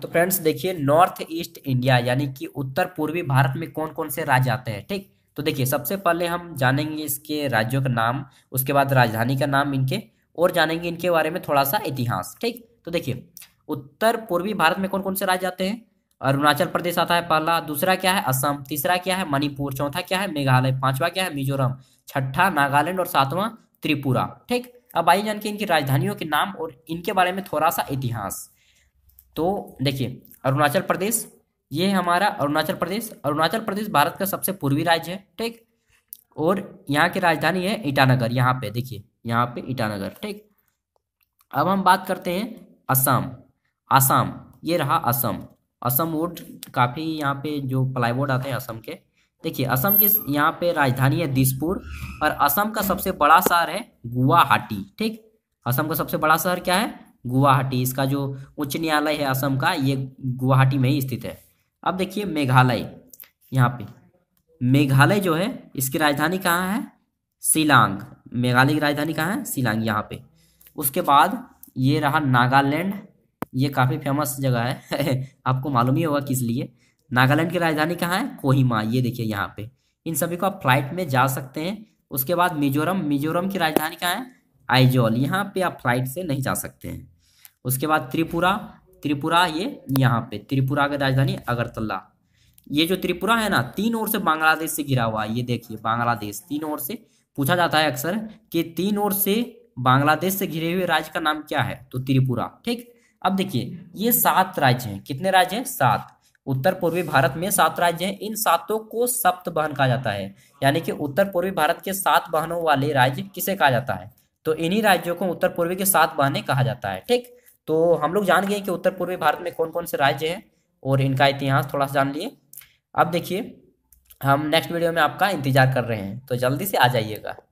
तो फ्रेंड्स देखिए north east India यानी कि उत्तर पूर्वी भारत में कौन कौन से राज्य आते हैं ठीक तो देखिए सबसे पहले हम जानेंगे इसके राज्यों का नाम उसके बाद राजधानी का नाम इनके और जानेंगे इनके बारे में थोड़ा सा इतिहास ठीक तो देखिए उत्तर पूर्वी भारत में कौन कौन से राज्य आते हैं अरुणाचल प्रदेश आता है पहला दूसरा क्या है असम तीसरा क्या है मणिपुर चौथा क्या है मेघालय पांचवा क्या है मिजोरम छठा नागालैंड और सातवां त्रिपुरा ठीक अब आइए जान के इनकी राजधानियों के नाम और इनके बारे में थोड़ा सा इतिहास तो देखिए अरुणाचल प्रदेश ये है हमारा अरुणाचल प्रदेश अरुणाचल प्रदेश भारत का सबसे पूर्वी राज्य है ठीक और यहाँ की राजधानी है ईटानगर यहाँ पे देखिए यहाँ पे ईटानगर ठीक अब हम बात करते हैं असम असम ये रहा असम असम वोड काफ़ी यहाँ पे जो प्लाईवुड आते हैं असम के देखिए असम की यहाँ पे राजधानी है दिसपुर और असम का सबसे बड़ा शहर है गुवाहाटी ठीक असम का सबसे बड़ा शहर क्या है गुवाहाटी इसका जो उच्च न्यायालय है असम का ये गुवाहाटी में ही स्थित है अब देखिए मेघालय यहाँ पे मेघालय जो है इसकी राजधानी कहाँ है शिलांग मेघालय की राजधानी कहाँ है शिलांग यहाँ पे उसके बाद ये रहा नागालैंड ये काफ़ी फेमस जगह है आपको मालूम ही होगा किस लिए नागालैंड की राजधानी कहाँ है कोहिमा ये देखिए यहाँ पे इन सभी को आप फ्लाइट में जा सकते हैं उसके बाद मिजोरम मिजोरम की राजधानी कहाँ है आइजोल यहाँ पे आप फ्लाइट से नहीं जा सकते हैं उसके बाद त्रिपुरा त्रिपुरा ये यहाँ पे त्रिपुरा की राजधानी अगरतला ये जो त्रिपुरा है ना तीन ओर से बांग्लादेश से घिरा हुआ है ये देखिए बांग्लादेश तीन ओर से पूछा जाता है अक्सर कि तीन ओर से बांग्लादेश से घिरे हुए राज्य का नाम क्या है तो त्रिपुरा ठीक अब देखिए ये सात राज्य हैं कितने राज्य हैं सात उत्तर पूर्वी भारत में सात राज्य हैं इन सातों को सप्त बहन कहा जाता है यानी कि उत्तर पूर्वी भारत के सात बहनों वाले राज्य किसे कहा जाता है तो इन्हीं राज्यों को उत्तर पूर्वी के सात बहने कहा जाता है ठीक तो हम लोग जान गए कि उत्तर पूर्वी भारत में कौन कौन से राज्य हैं और इनका इतिहास थोड़ा सा जान लिए अब देखिए हम नेक्स्ट वीडियो में आपका इंतजार कर रहे हैं तो जल्दी से आ जाइएगा